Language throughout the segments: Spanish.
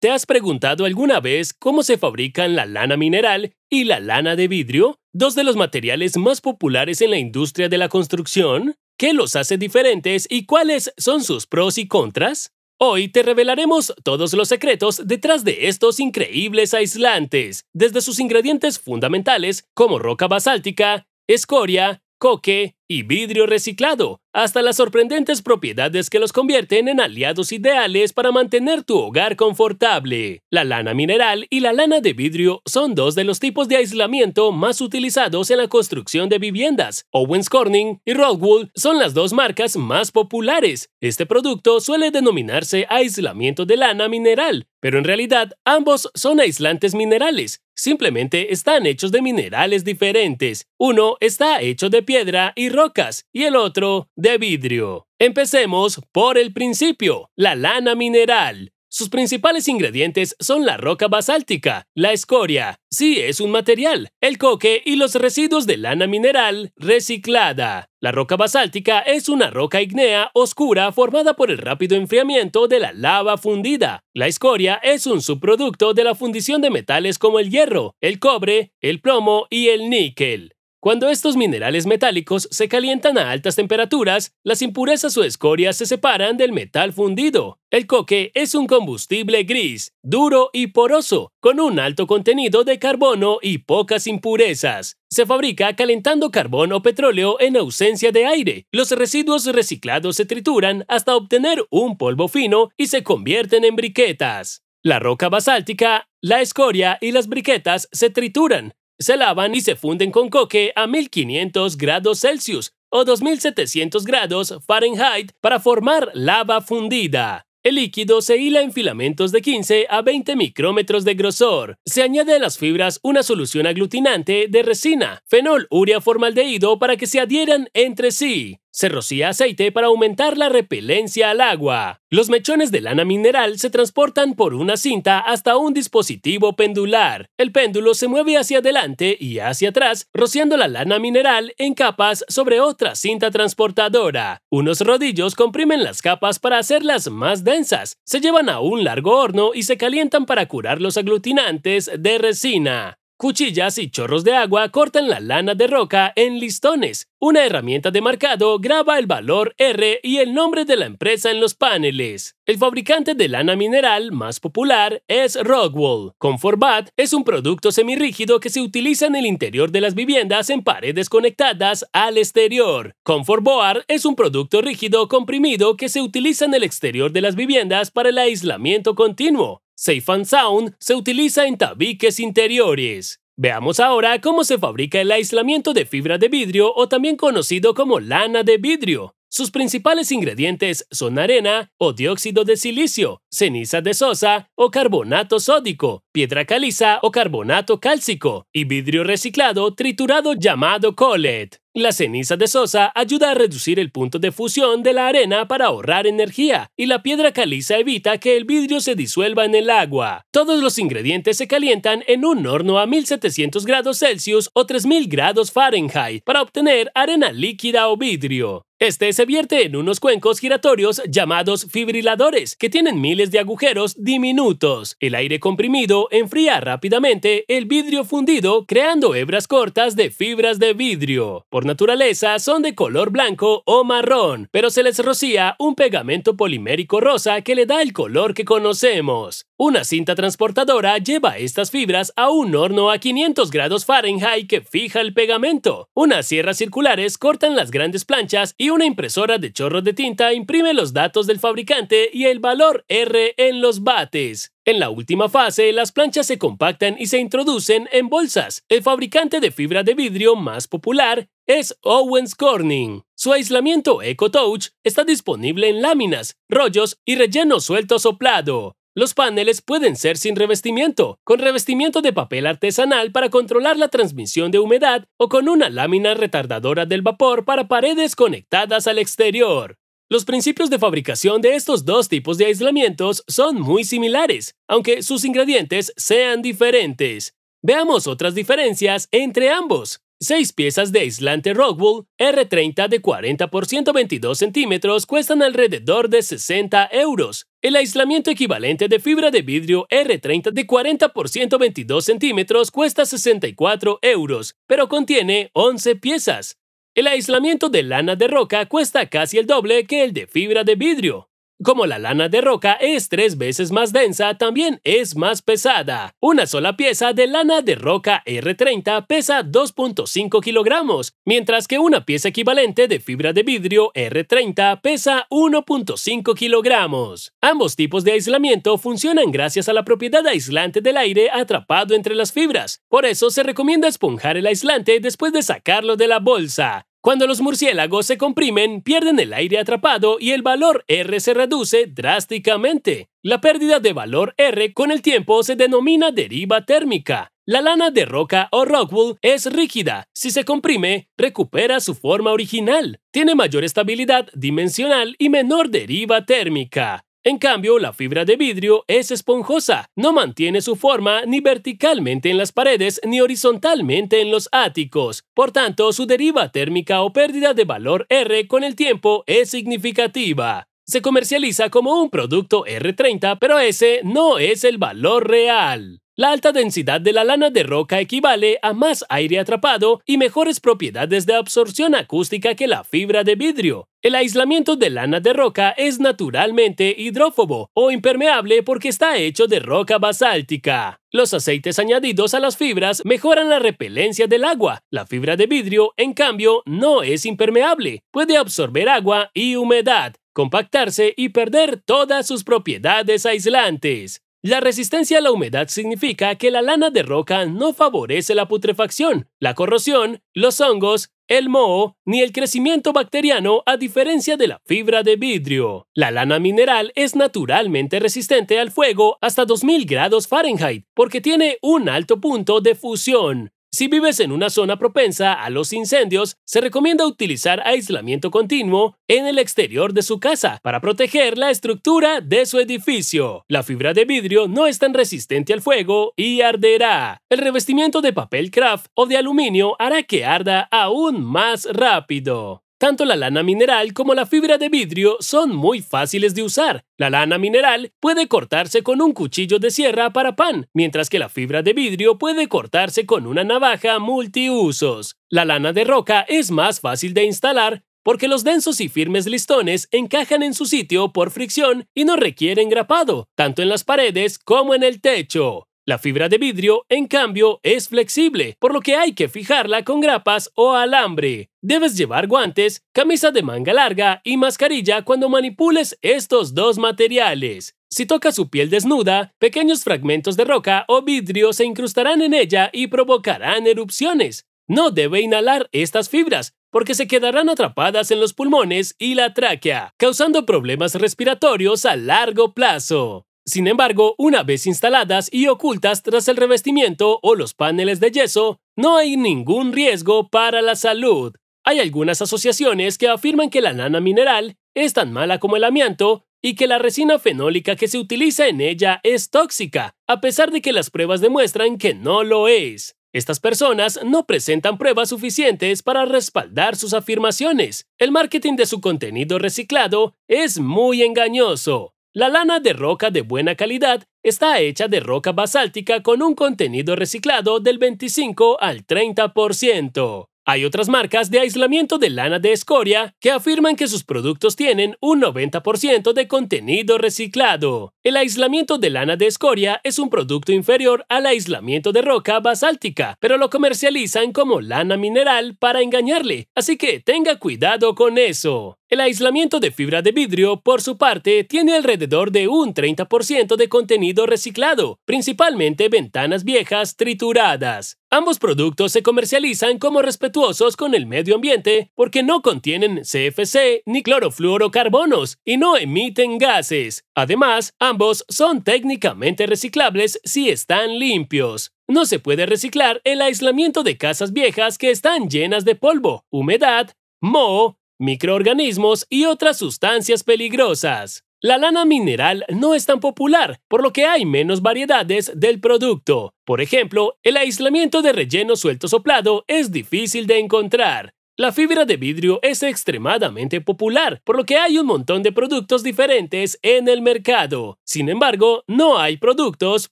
¿Te has preguntado alguna vez cómo se fabrican la lana mineral y la lana de vidrio, dos de los materiales más populares en la industria de la construcción? ¿Qué los hace diferentes y cuáles son sus pros y contras? Hoy te revelaremos todos los secretos detrás de estos increíbles aislantes, desde sus ingredientes fundamentales como roca basáltica, escoria, coque y vidrio reciclado, hasta las sorprendentes propiedades que los convierten en aliados ideales para mantener tu hogar confortable. La lana mineral y la lana de vidrio son dos de los tipos de aislamiento más utilizados en la construcción de viviendas. Owens Corning y Rockwool son las dos marcas más populares. Este producto suele denominarse aislamiento de lana mineral, pero en realidad ambos son aislantes minerales, simplemente están hechos de minerales diferentes. Uno está hecho de piedra y rocas y el otro de vidrio. Empecemos por el principio, la lana mineral. Sus principales ingredientes son la roca basáltica, la escoria, si es un material, el coque y los residuos de lana mineral reciclada. La roca basáltica es una roca ignea oscura formada por el rápido enfriamiento de la lava fundida. La escoria es un subproducto de la fundición de metales como el hierro, el cobre, el plomo y el níquel. Cuando estos minerales metálicos se calientan a altas temperaturas, las impurezas o escorias se separan del metal fundido. El coque es un combustible gris, duro y poroso, con un alto contenido de carbono y pocas impurezas. Se fabrica calentando carbón o petróleo en ausencia de aire. Los residuos reciclados se trituran hasta obtener un polvo fino y se convierten en briquetas. La roca basáltica, la escoria y las briquetas se trituran, se lavan y se funden con coque a 1500 grados Celsius o 2700 grados Fahrenheit para formar lava fundida. El líquido se hila en filamentos de 15 a 20 micrómetros de grosor. Se añade a las fibras una solución aglutinante de resina, fenol, urea formaldehído para que se adhieran entre sí. Se rocía aceite para aumentar la repelencia al agua. Los mechones de lana mineral se transportan por una cinta hasta un dispositivo pendular. El péndulo se mueve hacia adelante y hacia atrás, rociando la lana mineral en capas sobre otra cinta transportadora. Unos rodillos comprimen las capas para hacerlas más densas. Se llevan a un largo horno y se calientan para curar los aglutinantes de resina. Cuchillas y chorros de agua cortan la lana de roca en listones. Una herramienta de marcado graba el valor R y el nombre de la empresa en los paneles. El fabricante de lana mineral más popular es Rockwool. Conformat es un producto semirrígido que se utiliza en el interior de las viviendas en paredes conectadas al exterior. Comfortboard es un producto rígido comprimido que se utiliza en el exterior de las viviendas para el aislamiento continuo. Safe and Sound se utiliza en tabiques interiores. Veamos ahora cómo se fabrica el aislamiento de fibra de vidrio o también conocido como lana de vidrio. Sus principales ingredientes son arena o dióxido de silicio, ceniza de sosa o carbonato sódico, piedra caliza o carbonato cálcico y vidrio reciclado triturado llamado colet. La ceniza de sosa ayuda a reducir el punto de fusión de la arena para ahorrar energía y la piedra caliza evita que el vidrio se disuelva en el agua. Todos los ingredientes se calientan en un horno a 1700 grados Celsius o 3000 grados Fahrenheit para obtener arena líquida o vidrio. Este se vierte en unos cuencos giratorios llamados fibriladores, que tienen miles de agujeros diminutos. El aire comprimido enfría rápidamente el vidrio fundido, creando hebras cortas de fibras de vidrio. Por naturaleza son de color blanco o marrón, pero se les rocía un pegamento polimérico rosa que le da el color que conocemos. Una cinta transportadora lleva estas fibras a un horno a 500 grados Fahrenheit que fija el pegamento. Unas sierras circulares cortan las grandes planchas y una impresora de chorro de tinta imprime los datos del fabricante y el valor R en los bates. En la última fase, las planchas se compactan y se introducen en bolsas. El fabricante de fibra de vidrio más popular es Owens Corning. Su aislamiento EcoTouch está disponible en láminas, rollos y relleno suelto soplado. Los paneles pueden ser sin revestimiento, con revestimiento de papel artesanal para controlar la transmisión de humedad o con una lámina retardadora del vapor para paredes conectadas al exterior. Los principios de fabricación de estos dos tipos de aislamientos son muy similares, aunque sus ingredientes sean diferentes. Veamos otras diferencias entre ambos. 6 piezas de aislante Rockwool R30 de 40 por 122 centímetros cuestan alrededor de 60 euros. El aislamiento equivalente de fibra de vidrio R30 de 40 por 122 centímetros cuesta 64 euros, pero contiene 11 piezas. El aislamiento de lana de roca cuesta casi el doble que el de fibra de vidrio. Como la lana de roca es tres veces más densa, también es más pesada. Una sola pieza de lana de roca R30 pesa 2.5 kilogramos, mientras que una pieza equivalente de fibra de vidrio R30 pesa 1.5 kilogramos. Ambos tipos de aislamiento funcionan gracias a la propiedad aislante del aire atrapado entre las fibras. Por eso se recomienda esponjar el aislante después de sacarlo de la bolsa. Cuando los murciélagos se comprimen, pierden el aire atrapado y el valor R se reduce drásticamente. La pérdida de valor R con el tiempo se denomina deriva térmica. La lana de roca o rockwool es rígida. Si se comprime, recupera su forma original. Tiene mayor estabilidad dimensional y menor deriva térmica. En cambio, la fibra de vidrio es esponjosa, no mantiene su forma ni verticalmente en las paredes ni horizontalmente en los áticos. Por tanto, su deriva térmica o pérdida de valor R con el tiempo es significativa. Se comercializa como un producto R30, pero ese no es el valor real. La alta densidad de la lana de roca equivale a más aire atrapado y mejores propiedades de absorción acústica que la fibra de vidrio. El aislamiento de lana de roca es naturalmente hidrófobo o impermeable porque está hecho de roca basáltica. Los aceites añadidos a las fibras mejoran la repelencia del agua. La fibra de vidrio, en cambio, no es impermeable. Puede absorber agua y humedad, compactarse y perder todas sus propiedades aislantes. La resistencia a la humedad significa que la lana de roca no favorece la putrefacción, la corrosión, los hongos, el moho ni el crecimiento bacteriano a diferencia de la fibra de vidrio. La lana mineral es naturalmente resistente al fuego hasta 2000 grados Fahrenheit porque tiene un alto punto de fusión. Si vives en una zona propensa a los incendios, se recomienda utilizar aislamiento continuo en el exterior de su casa para proteger la estructura de su edificio. La fibra de vidrio no es tan resistente al fuego y arderá. El revestimiento de papel craft o de aluminio hará que arda aún más rápido. Tanto la lana mineral como la fibra de vidrio son muy fáciles de usar. La lana mineral puede cortarse con un cuchillo de sierra para pan, mientras que la fibra de vidrio puede cortarse con una navaja multiusos. La lana de roca es más fácil de instalar porque los densos y firmes listones encajan en su sitio por fricción y no requieren grapado, tanto en las paredes como en el techo. La fibra de vidrio, en cambio, es flexible, por lo que hay que fijarla con grapas o alambre. Debes llevar guantes, camisa de manga larga y mascarilla cuando manipules estos dos materiales. Si toca su piel desnuda, pequeños fragmentos de roca o vidrio se incrustarán en ella y provocarán erupciones. No debe inhalar estas fibras, porque se quedarán atrapadas en los pulmones y la tráquea, causando problemas respiratorios a largo plazo. Sin embargo, una vez instaladas y ocultas tras el revestimiento o los paneles de yeso, no hay ningún riesgo para la salud. Hay algunas asociaciones que afirman que la nana mineral es tan mala como el amianto y que la resina fenólica que se utiliza en ella es tóxica, a pesar de que las pruebas demuestran que no lo es. Estas personas no presentan pruebas suficientes para respaldar sus afirmaciones. El marketing de su contenido reciclado es muy engañoso. La lana de roca de buena calidad está hecha de roca basáltica con un contenido reciclado del 25 al 30%. Hay otras marcas de aislamiento de lana de escoria que afirman que sus productos tienen un 90% de contenido reciclado. El aislamiento de lana de escoria es un producto inferior al aislamiento de roca basáltica, pero lo comercializan como lana mineral para engañarle, así que tenga cuidado con eso. El aislamiento de fibra de vidrio, por su parte, tiene alrededor de un 30% de contenido reciclado, principalmente ventanas viejas trituradas. Ambos productos se comercializan como respetuosos con el medio ambiente porque no contienen CFC ni clorofluorocarbonos y no emiten gases. Además, ambos son técnicamente reciclables si están limpios. No se puede reciclar el aislamiento de casas viejas que están llenas de polvo, humedad, moho microorganismos y otras sustancias peligrosas. La lana mineral no es tan popular, por lo que hay menos variedades del producto. Por ejemplo, el aislamiento de relleno suelto soplado es difícil de encontrar. La fibra de vidrio es extremadamente popular, por lo que hay un montón de productos diferentes en el mercado. Sin embargo, no hay productos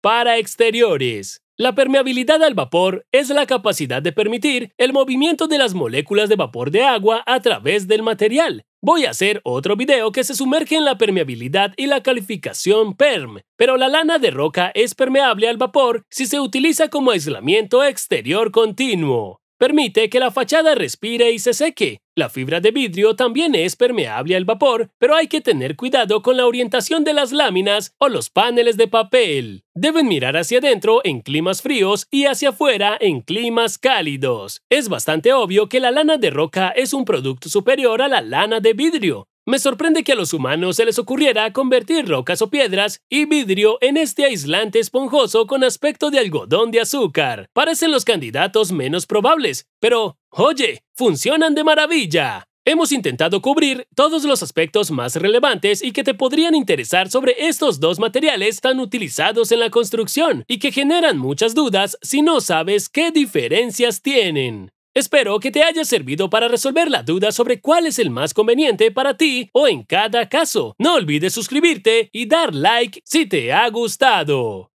para exteriores. La permeabilidad al vapor es la capacidad de permitir el movimiento de las moléculas de vapor de agua a través del material. Voy a hacer otro video que se sumerge en la permeabilidad y la calificación PERM, pero la lana de roca es permeable al vapor si se utiliza como aislamiento exterior continuo. Permite que la fachada respire y se seque. La fibra de vidrio también es permeable al vapor, pero hay que tener cuidado con la orientación de las láminas o los paneles de papel. Deben mirar hacia adentro en climas fríos y hacia afuera en climas cálidos. Es bastante obvio que la lana de roca es un producto superior a la lana de vidrio, me sorprende que a los humanos se les ocurriera convertir rocas o piedras y vidrio en este aislante esponjoso con aspecto de algodón de azúcar. Parecen los candidatos menos probables, pero, oye, funcionan de maravilla. Hemos intentado cubrir todos los aspectos más relevantes y que te podrían interesar sobre estos dos materiales tan utilizados en la construcción y que generan muchas dudas si no sabes qué diferencias tienen. Espero que te haya servido para resolver la duda sobre cuál es el más conveniente para ti o en cada caso. No olvides suscribirte y dar like si te ha gustado.